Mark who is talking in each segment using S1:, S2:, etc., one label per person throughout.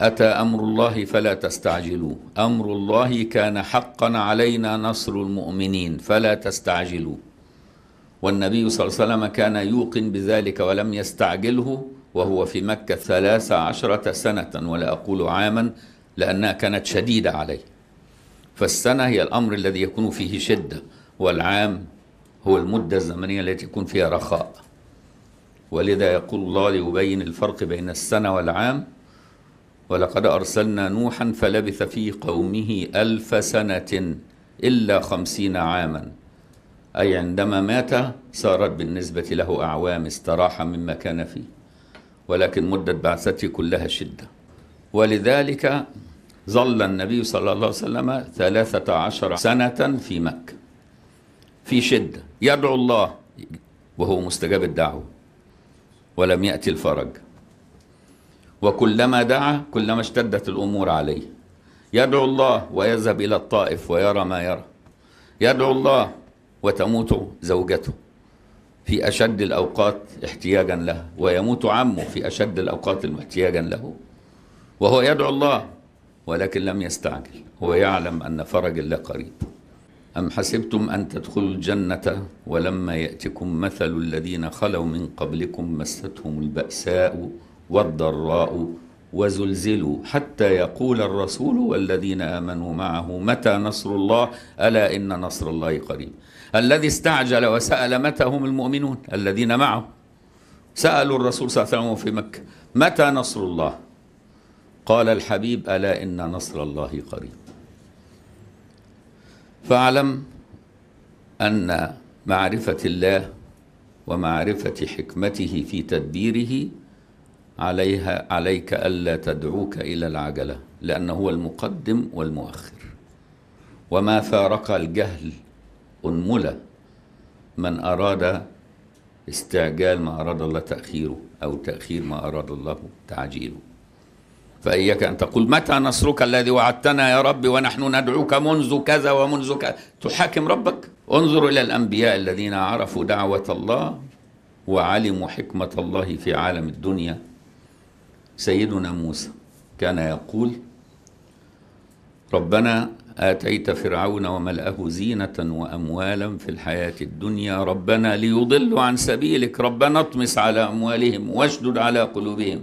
S1: أتى أمر الله فلا تستعجلوه أمر الله كان حقا علينا نصر المؤمنين فلا تستعجلوه والنبي صلى الله عليه وسلم كان يوقن بذلك ولم يستعجله وهو في مكة ثلاث عشرة سنة ولا أقول عاما لأنها كانت شديدة عليه فالسنة هي الأمر الذي يكون فيه شدة والعام هو المدة الزمنية التي يكون فيها رخاء ولذا يقول الله ليبين الفرق بين السنة والعام ولقد أرسلنا نوحا فلبث في قومه ألف سنة إلا خمسين عاما أي عندما مات صارت بالنسبة له أعوام استراح مما كان فيه ولكن مدة بعثته كلها شدة ولذلك ظل النبي صلى الله عليه وسلم ثلاثة عشر سنة في مكة في شدة يدعو الله وهو مستجاب الدعوة ولم يأتي الفرج وكلما دعا كلما اشتدت الأمور عليه يدعو الله ويذهب إلى الطائف ويرى ما يرى يدعو الله وتموت زوجته في أشد الأوقات احتياجا له ويموت عمه في أشد الأوقات احتياجا له وهو يدعو الله ولكن لم يستعجل هو يعلم أن فرج الله قريب أم حسبتم أن تدخلوا الجنة ولما يأتكم مثل الذين خلوا من قبلكم مستهم البأساء والضراء وزلزلوا حتى يقول الرسول والذين امنوا معه متى نصر الله الا ان نصر الله قريب الذي استعجل وسال متى هم المؤمنون الذين معه سالوا الرسول صلى الله عليه وسلم في مكه متى نصر الله قال الحبيب الا ان نصر الله قريب فاعلم ان معرفه الله ومعرفه حكمته في تدبيره عليها عليك ألا تدعوك إلى العجلة لأنه هو المقدم والمؤخر وما فارق الجهل أنملة من أراد استعجال ما أراد الله تأخيره أو تأخير ما أراد الله تعجيله فإياك أن تقول متى نصرك الذي وعدتنا يا رب ونحن ندعوك منذ كذا ومنذ كذا تحاكم ربك انظر إلى الأنبياء الذين عرفوا دعوة الله وعلموا حكمة الله في عالم الدنيا سيدنا موسى كان يقول ربنا آتيت فرعون وملأه زينة وأموالا في الحياة الدنيا ربنا ليضلوا عن سبيلك ربنا اطمس على أموالهم واشدد على قلوبهم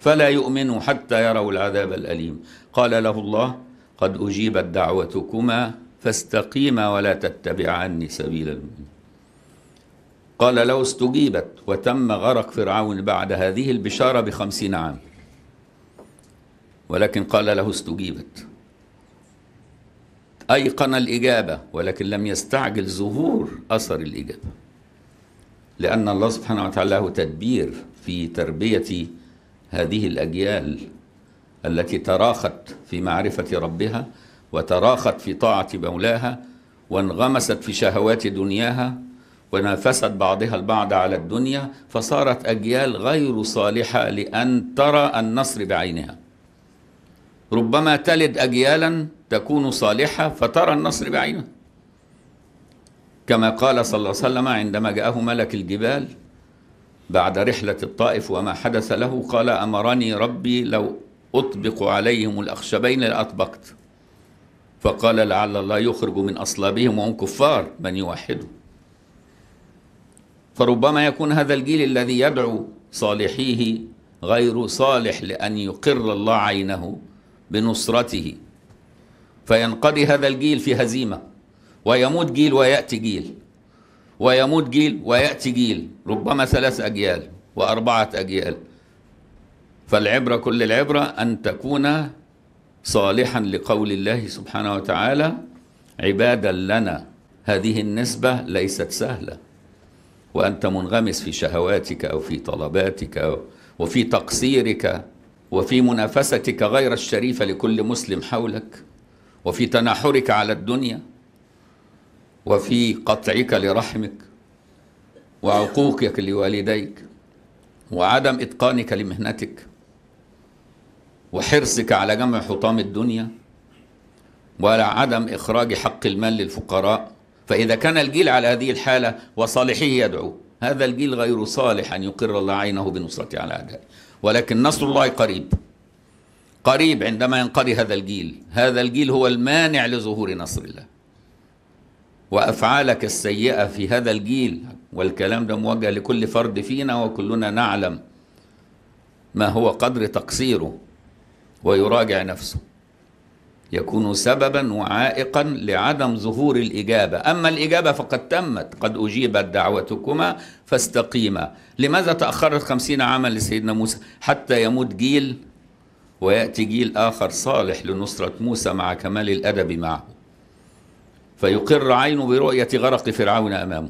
S1: فلا يؤمنوا حتى يروا العذاب الأليم قال له الله قد أجيبت دعوتكما فاستقيما ولا تتبعا سبيل المؤمنين قال لو استجيبت وتم غرق فرعون بعد هذه البشارة بخمسين عام ولكن قال له استجيبت أيقن الإجابة ولكن لم يستعجل ظهور أثر الإجابة لأن الله سبحانه وتعالى له تدبير في تربية هذه الأجيال التي تراخت في معرفة ربها وتراخت في طاعة مولاها وانغمست في شهوات دنياها ونافست بعضها البعض على الدنيا فصارت أجيال غير صالحة لأن ترى النصر بعينها ربما تلد أجيالا تكون صالحة فترى النصر بعينها كما قال صلى الله عليه وسلم عندما جاءه ملك الجبال بعد رحلة الطائف وما حدث له قال أمرني ربي لو أطبق عليهم الأخشبين لأطبقت فقال لعل الله يخرج من أصلابهم وهم كفار من يوحده فربما يكون هذا الجيل الذي يدعو صالحيه غير صالح لأن يقر الله عينه بنصرته فينقضي هذا الجيل في هزيمة ويموت جيل ويأتي جيل ويموت جيل ويأتي جيل ربما ثلاث أجيال وأربعة أجيال فالعبرة كل العبرة أن تكون صالحا لقول الله سبحانه وتعالى عبادا لنا هذه النسبة ليست سهلة وأنت منغمس في شهواتك أو في طلباتك أو وفي تقصيرك وفي منافستك غير الشريفة لكل مسلم حولك وفي تناحرك على الدنيا وفي قطعك لرحمك وعقوقك لوالديك وعدم إتقانك لمهنتك وحرصك على جمع حطام الدنيا ولا عدم إخراج حق المال للفقراء فإذا كان الجيل على هذه الحالة وصالحه يدعو هذا الجيل غير صالح أن يقر الله عينه بنصرتي على أعدائي ولكن نصر الله قريب قريب عندما ينقضي هذا الجيل هذا الجيل هو المانع لظهور نصر الله وأفعالك السيئة في هذا الجيل والكلام ده موجه لكل فرد فينا وكلنا نعلم ما هو قدر تقصيره ويراجع نفسه يكون سببا وعائقا لعدم ظهور الإجابة أما الإجابة فقد تمت قد أجيبت دعوتكما فاستقيما لماذا تأخرت خمسين عاما لسيدنا موسى حتى يموت جيل ويأتي جيل آخر صالح لنصرة موسى مع كمال الأدب معه فيقر عينه برؤية غرق فرعون أمامه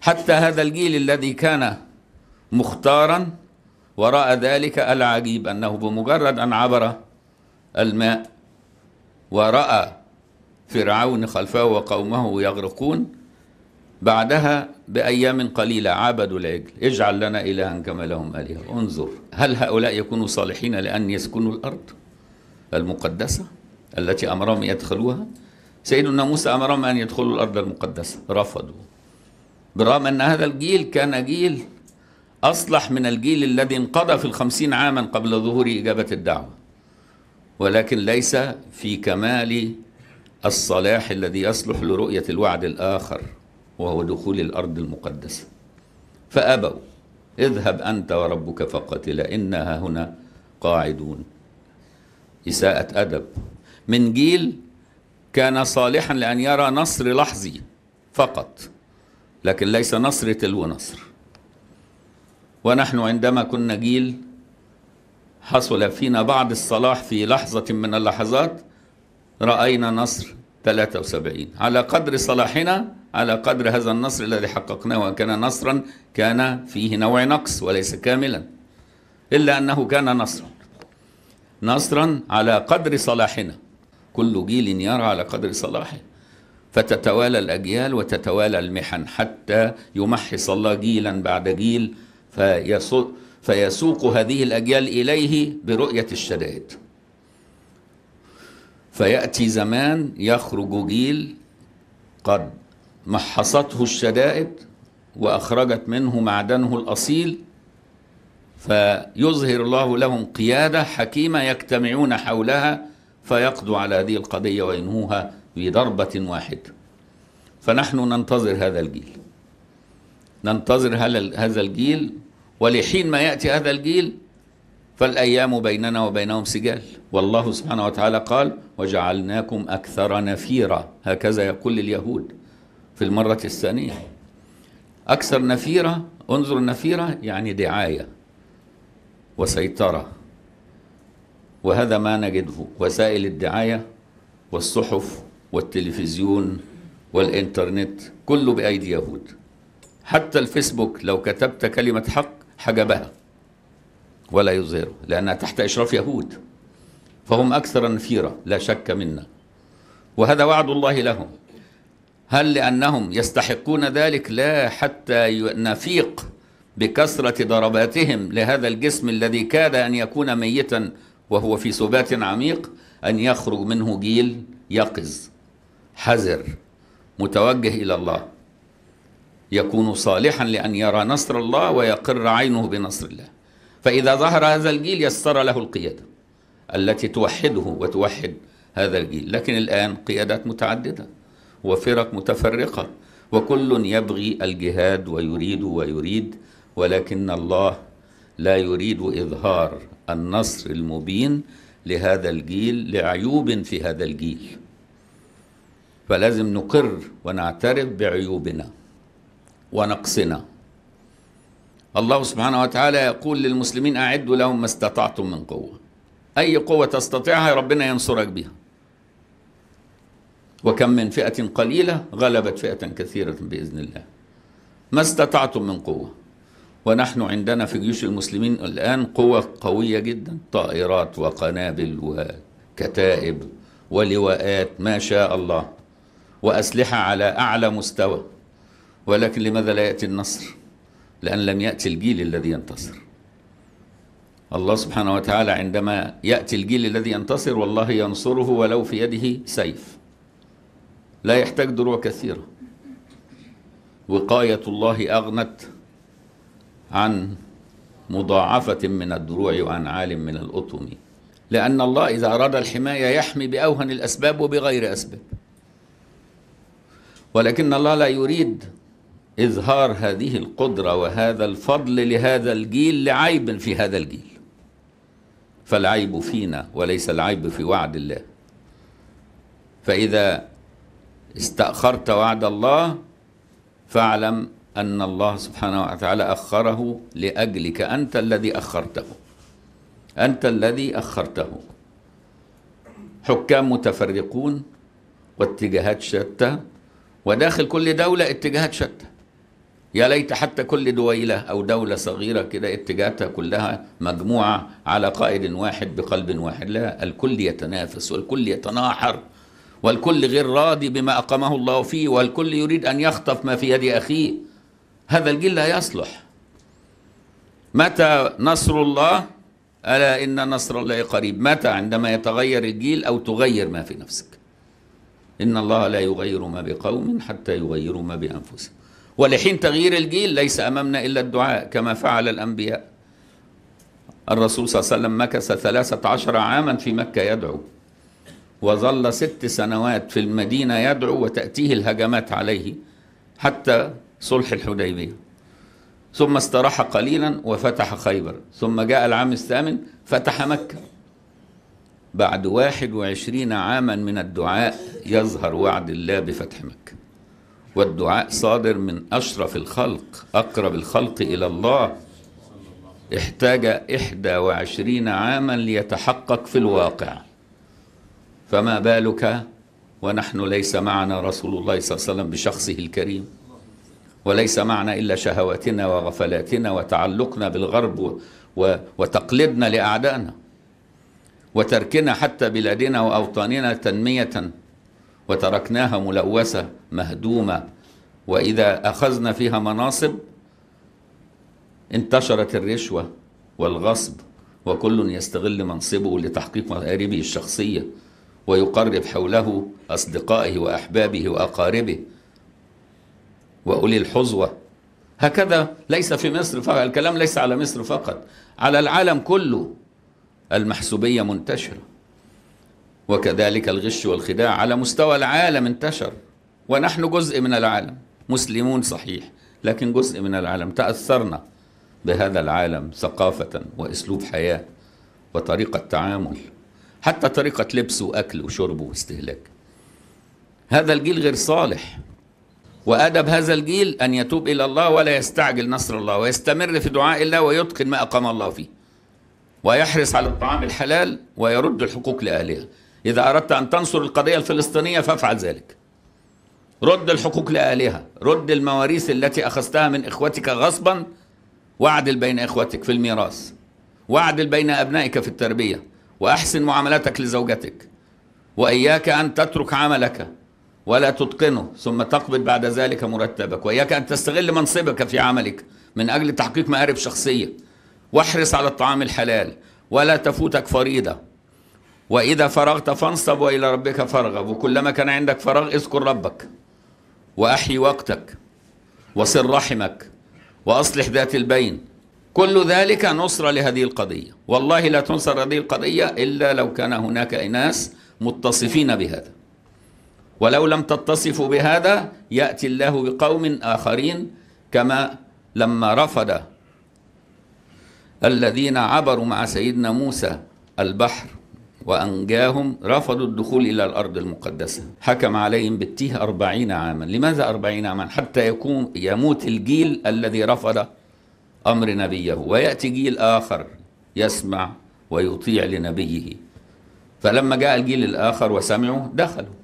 S1: حتى هذا الجيل الذي كان مختارا وراء ذلك العجيب أنه بمجرد أن عبر الماء ورأى فرعون خلفه وقومه يغرقون بعدها بأيام قليلة عبدوا العجل اجعل لنا إلها كما لهم آلهة انظر هل هؤلاء يكونوا صالحين لأن يسكنوا الأرض المقدسة التي أمرهم يدخلوها سيدنا موسى أمرهم أن يدخلوا الأرض المقدسة رفضوا برغم أن هذا الجيل كان جيل أصلح من الجيل الذي انقضى في الخمسين عاما قبل ظهور إجابة الدعوة ولكن ليس في كمال الصلاح الذي يصلح لرؤية الوعد الآخر وهو دخول الأرض المقدسة فأبوا اذهب أنت وربك فقاتلا إنها هنا قاعدون إساءة أدب من جيل كان صالحا لأن يرى نصر لحظي فقط لكن ليس نصر تلو نصر ونحن عندما كنا جيل حصل فينا بعض الصلاح في لحظة من اللحظات رأينا نصر 73 على قدر صلاحنا على قدر هذا النصر الذي حققناه وان كان نصرا كان فيه نوع نقص وليس كاملا إلا أنه كان نصرا نصرا على قدر صلاحنا كل جيل يرى على قدر صلاحه فتتوالى الأجيال وتتوالى المحن حتى يمحص الله جيلا بعد جيل فيصد فيسوق هذه الأجيال إليه برؤية الشدائد فيأتي زمان يخرج جيل قد محصته الشدائد وأخرجت منه معدنه الأصيل فيظهر الله لهم قيادة حكيمة يجتمعون حولها فيقضوا على هذه القضية وينهوها بضربة واحدة فنحن ننتظر هذا الجيل ننتظر هذا الجيل ولحين ما يأتي هذا الجيل فالأيام بيننا وبينهم سجال والله سبحانه وتعالى قال وجعلناكم أكثر نفيرا هكذا يقول اليهود في المرة الثانية أكثر نفيرة انظر النفيرة يعني دعاية وسيطرة وهذا ما نجده وسائل الدعاية والصحف والتلفزيون والإنترنت كله بأيدي يهود حتى الفيسبوك لو كتبت كلمة حق حجبها ولا يظهره لأنها تحت إشراف يهود فهم أكثر نفيرة لا شك منا وهذا وعد الله لهم هل لأنهم يستحقون ذلك لا حتى نفيق بكثرة ضرباتهم لهذا الجسم الذي كاد أن يكون ميتا وهو في سبات عميق أن يخرج منه جيل يقظ حذر متوجه إلى الله يكون صالحا لأن يرى نصر الله ويقر عينه بنصر الله فإذا ظهر هذا الجيل يسر له القيادة التي توحده وتوحد هذا الجيل لكن الآن قيادات متعددة وفرق متفرقة وكل يبغي الجهاد ويريد ويريد ولكن الله لا يريد إظهار النصر المبين لهذا الجيل لعيوب في هذا الجيل فلازم نقر ونعترف بعيوبنا ونقصنا الله سبحانه وتعالى يقول للمسلمين أعدوا لهم ما استطعتم من قوة أي قوة تستطيعها ربنا ينصرك بها وكم من فئة قليلة غلبت فئة كثيرة بإذن الله ما استطعتم من قوة ونحن عندنا في جيوش المسلمين الآن قوة قوية جدا طائرات وقنابل وكتائب ولواءات ما شاء الله وأسلحة على أعلى مستوى ولكن لماذا لا يأتي النصر لأن لم يأتي الجيل الذي ينتصر الله سبحانه وتعالى عندما يأتي الجيل الذي ينتصر والله ينصره ولو في يده سيف لا يحتاج دروع كثيرة وقاية الله أغنت عن مضاعفة من الدروع وعن عال من الأطم لأن الله إذا أراد الحماية يحمي بأوهن الأسباب وبغير أسباب ولكن الله لا يريد إظهار هذه القدرة وهذا الفضل لهذا الجيل لعيب في هذا الجيل فالعيب فينا وليس العيب في وعد الله فإذا استأخرت وعد الله فاعلم أن الله سبحانه وتعالى أخره لأجلك أنت الذي أخرته أنت الذي أخرته حكام متفرقون واتجاهات شتى وداخل كل دولة اتجاهات شتى يا ليت حتى كل دويلة أو دولة صغيرة كده اتجاهاتها كلها مجموعة على قائد واحد بقلب واحد لا الكل يتنافس والكل يتناحر والكل غير راضي بما أقامه الله فيه والكل يريد أن يخطف ما في يد أخيه هذا الجيل لا يصلح متى نصر الله ألا إن نصر الله قريب متى عندما يتغير الجيل أو تغير ما في نفسك إن الله لا يغير ما بقوم حتى يغيروا ما بأنفسهم ولحين تغيير الجيل ليس أمامنا إلا الدعاء كما فعل الأنبياء الرسول صلى الله عليه وسلم مكث ثلاثة عشر عاما في مكة يدعو وظل ست سنوات في المدينة يدعو وتأتيه الهجمات عليه حتى صلح الحديبية ثم استراح قليلا وفتح خيبر ثم جاء العام الثامن فتح مكة بعد واحد وعشرين عاما من الدعاء يظهر وعد الله بفتح مكة والدعاء صادر من أشرف الخلق أقرب الخلق إلى الله احتاج إحدى وعشرين عاما ليتحقق في الواقع فما بالك ونحن ليس معنا رسول الله صلى الله عليه وسلم بشخصه الكريم وليس معنا إلا شهواتنا وغفلاتنا وتعلقنا بالغرب وتقليدنا لأعدائنا وتركنا حتى بلادنا وأوطاننا تنمية وتركناها ملوثة مهدومة وإذا أخذنا فيها مناصب انتشرت الرشوة والغصب وكل يستغل منصبه لتحقيق مآربه الشخصية ويقرب حوله أصدقائه وأحبابه وأقاربه وأولي الحظوة هكذا ليس في مصر فقط الكلام ليس على مصر فقط على العالم كله المحسوبية منتشرة وكذلك الغش والخداع على مستوى العالم انتشر ونحن جزء من العالم مسلمون صحيح لكن جزء من العالم تأثرنا بهذا العالم ثقافة وأسلوب حياة وطريقة تعامل حتى طريقة لبسه وأكل وشربه واستهلاك هذا الجيل غير صالح وأدب هذا الجيل أن يتوب إلى الله ولا يستعجل نصر الله ويستمر في دعاء الله ويتقن ما أقام الله فيه ويحرص على الطعام الحلال ويرد الحقوق لأهلها إذا أردت أن تنصر القضية الفلسطينية فافعل ذلك رد الحقوق لأهلها رد المواريث التي أخذتها من إخوتك غصبا واعدل بين إخوتك في الميراث واعدل بين أبنائك في التربية وأحسن معاملتك لزوجتك وإياك أن تترك عملك ولا تتقنه ثم تقبض بعد ذلك مرتبك وإياك أن تستغل منصبك في عملك من أجل تحقيق مآرب شخصية واحرص على الطعام الحلال ولا تفوتك فريضة وإذا فرغت فانصب وإلى ربك فارغب وكلما كان عندك فراغ اذكر ربك وأحي وقتك وصل رحمك وأصلح ذات البين كل ذلك نصرة لهذه القضية والله لا تنصر هذه القضية إلا لو كان هناك أناس متصفين بهذا ولو لم تتصفوا بهذا يأتي الله بقوم آخرين كما لما رفض الذين عبروا مع سيدنا موسى البحر وأنجاهم رفضوا الدخول إلى الأرض المقدسة حكم عليهم بالتيه أربعين عاما لماذا أربعين عاما حتى يكون يموت الجيل الذي رفض أمر نبيه ويأتي جيل آخر يسمع ويطيع لنبيه فلما جاء الجيل الآخر وسمعوا دخلوا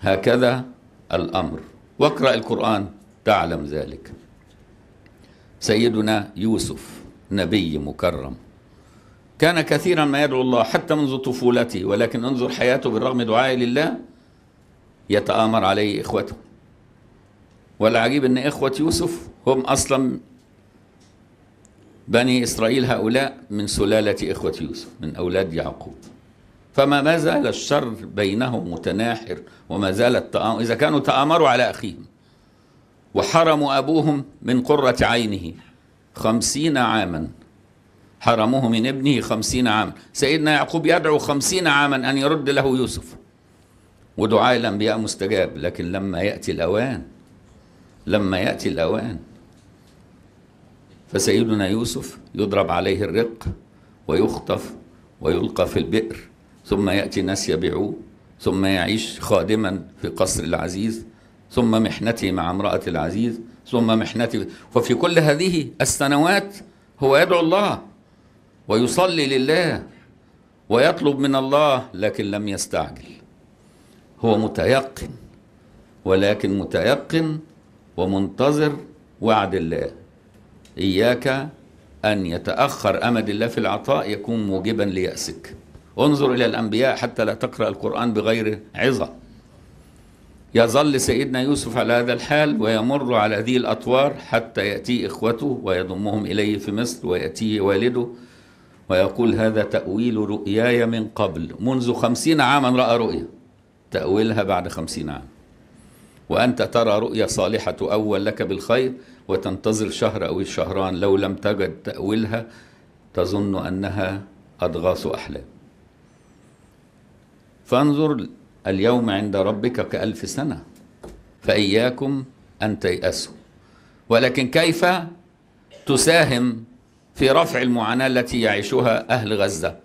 S1: هكذا الأمر واقرأ القرآن تعلم ذلك سيدنا يوسف نبي مكرم كان كثيرا ما يدعو الله حتى منذ طفولته ولكن انظر حياته بالرغم دعائه لله يتآمر عليه إخوته والعجيب أن إخوة يوسف هم أصلا بني إسرائيل هؤلاء من سلالة إخوة يوسف من أولاد يعقوب فما ما زال الشر بينهم متناحر وما زال التآمر إذا كانوا تآمروا على أخيهم وحرموا أبوهم من قرة عينه خمسين عاما حرمه من ابنه خمسين عاما سيدنا يعقوب يدعو خمسين عاما أن يرد له يوسف ودعاء الأنبياء مستجاب لكن لما يأتي الأوان لما يأتي الأوان فسيدنا يوسف يضرب عليه الرق ويخطف ويلقى في البئر ثم يأتي ناس يبيعوه ثم يعيش خادما في قصر العزيز ثم محنتي مع امرأة العزيز ثم محنتي وفي كل هذه السنوات هو يدعو الله ويصلي لله ويطلب من الله لكن لم يستعجل هو متيقن ولكن متيقن ومنتظر وعد الله إياك أن يتأخر أمد الله في العطاء يكون موجبا ليأسك انظر إلى الأنبياء حتى لا تقرأ القرآن بغير عظة يظل سيدنا يوسف على هذا الحال ويمر على هذه الأطوار حتى يأتي إخوته ويضمهم إليه في مصر ويأتيه والده ويقول هذا تأويل رؤياي من قبل منذ خمسين عاما رأى رؤيا تأويلها بعد خمسين عام وأنت ترى رؤيا صالحة أول لك بالخير وتنتظر شهر أو شهران لو لم تجد تأويلها تظن أنها أضغاث أحلام فانظر اليوم عند ربك كألف سنة فإياكم أن تيأسوا ولكن كيف تساهم في رفع المعاناة التي يعيشها أهل غزة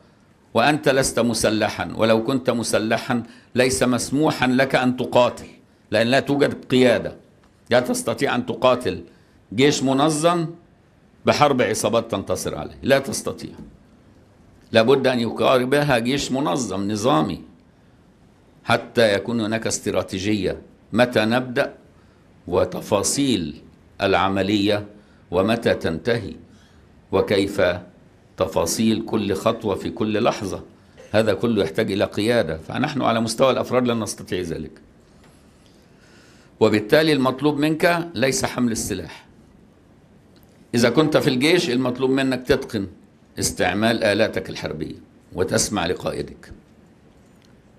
S1: وأنت لست مسلحا ولو كنت مسلحا ليس مسموحا لك أن تقاتل لأن لا توجد قيادة لا تستطيع أن تقاتل جيش منظم بحرب عصابات تنتصر عليه لا تستطيع لابد أن يقاربها جيش منظم نظامي حتى يكون هناك استراتيجية متى نبدأ وتفاصيل العملية ومتى تنتهي وكيف تفاصيل كل خطوة في كل لحظة هذا كله يحتاج إلى قيادة فنحن على مستوى الأفراد لن نستطيع ذلك وبالتالي المطلوب منك ليس حمل السلاح إذا كنت في الجيش المطلوب منك تتقن استعمال آلاتك الحربية وتسمع لقائدك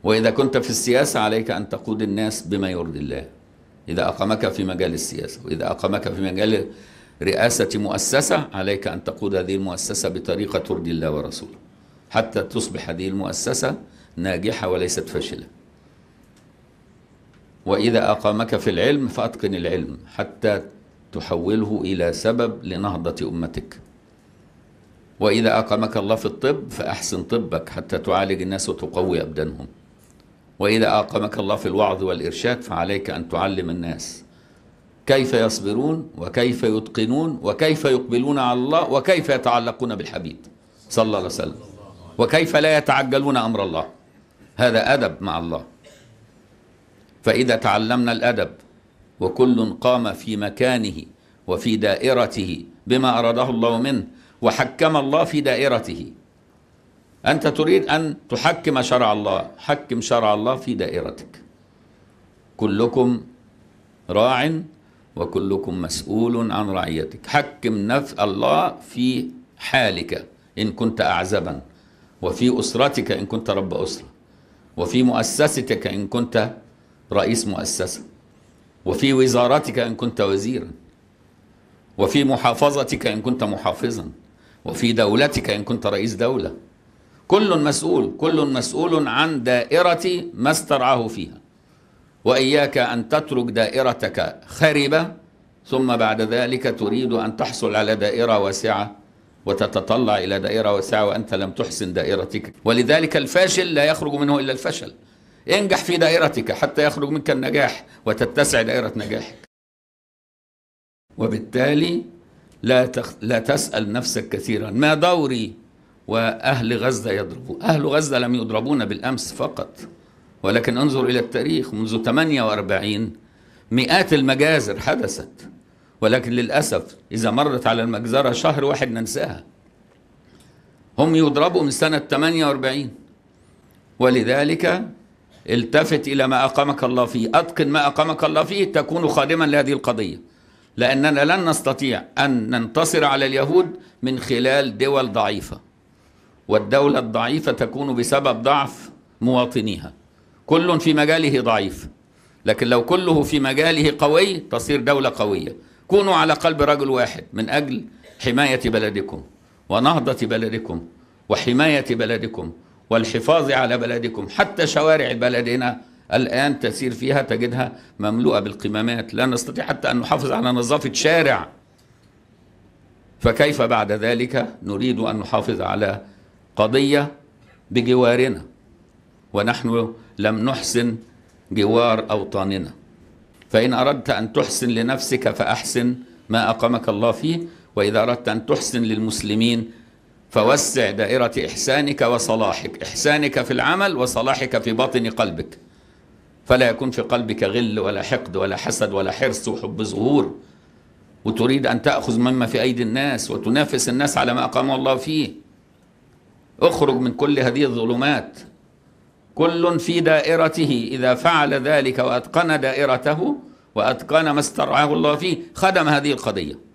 S1: وإذا كنت في السياسة عليك أن تقود الناس بما يرضي الله إذا أقامك في مجال السياسة وإذا أقامك في مجال رئاسة مؤسسة عليك أن تقود هذه المؤسسة بطريقة ترضي الله ورسوله حتى تصبح هذه المؤسسة ناجحة وليست فاشلة وإذا أقامك في العلم فأتقن العلم حتى تحوله إلى سبب لنهضة أمتك وإذا أقامك الله في الطب فأحسن طبك حتى تعالج الناس وتقوي أبدانهم وإذا أقامك الله في الوعظ والإرشاد فعليك أن تعلم الناس كيف يصبرون وكيف يتقنون وكيف يقبلون على الله وكيف يتعلقون بالحبيب صلى الله عليه وسلم وكيف لا يتعجلون أمر الله هذا أدب مع الله فإذا تعلمنا الأدب وكل قام في مكانه وفي دائرته بما أراده الله منه وحكم الله في دائرته أنت تريد أن تحكم شرع الله حكم شرع الله في دائرتك كلكم راع وكلكم مسؤول عن رعيتك حكم نفس الله في حالك إن كنت أعزبا وفي أسرتك إن كنت رب أسرة وفي مؤسستك إن كنت رئيس مؤسسة وفي وزارتك إن كنت وزيرا وفي محافظتك إن كنت محافظا وفي دولتك إن كنت رئيس دولة كل مسؤول كل مسؤول عن دائرة ما استرعاه فيها وإياك أن تترك دائرتك خربة ثم بعد ذلك تريد أن تحصل على دائرة واسعة وتتطلع إلى دائرة واسعة وأنت لم تحسن دائرتك ولذلك الفاشل لا يخرج منه إلا الفشل انجح في دائرتك حتى يخرج منك النجاح وتتسع دائرة نجاحك وبالتالي لا, تخ... لا تسأل نفسك كثيرا ما دوري وأهل غزة يضربون أهل غزة لم يضربون بالأمس فقط ولكن انظر إلى التاريخ منذ 48 مئات المجازر حدثت ولكن للأسف إذا مرت على المجزرة شهر واحد ننساها هم يضربوا من سنة 48 ولذلك التفت إلى ما أقامك الله فيه أتقن ما أقامك الله فيه تكون خادما لهذه القضية لأننا لن نستطيع أن ننتصر على اليهود من خلال دول ضعيفة والدولة الضعيفة تكون بسبب ضعف مواطنيها كل في مجاله ضعيف لكن لو كله في مجاله قوي تصير دولة قوية كونوا على قلب رجل واحد من أجل حماية بلدكم ونهضة بلدكم وحماية بلدكم والحفاظ على بلدكم حتى شوارع بلدنا الآن تسير فيها تجدها مملوءة بالقمامات لا نستطيع حتى أن نحافظ على نظافة شارع فكيف بعد ذلك نريد أن نحافظ على قضية بجوارنا ونحن لم نحسن جوار أوطاننا فإن أردت أن تحسن لنفسك فأحسن ما أقامك الله فيه وإذا أردت أن تحسن للمسلمين فوسع دائرة إحسانك وصلاحك إحسانك في العمل وصلاحك في باطن قلبك فلا يكون في قلبك غل ولا حقد ولا حسد ولا حرص وحب ظهور وتريد أن تأخذ مما في أيدي الناس وتنافس الناس على ما أقام الله فيه اخرج من كل هذه الظلمات كل في دائرته إذا فعل ذلك وأتقن دائرته وأتقن ما استرعاه الله فيه خدم هذه القضية